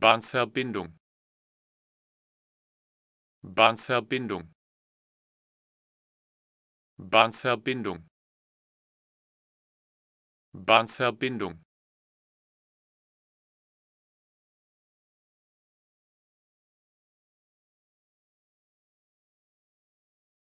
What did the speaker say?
bahnverbindung bahnverbindung bahnverbindung bahnverbindung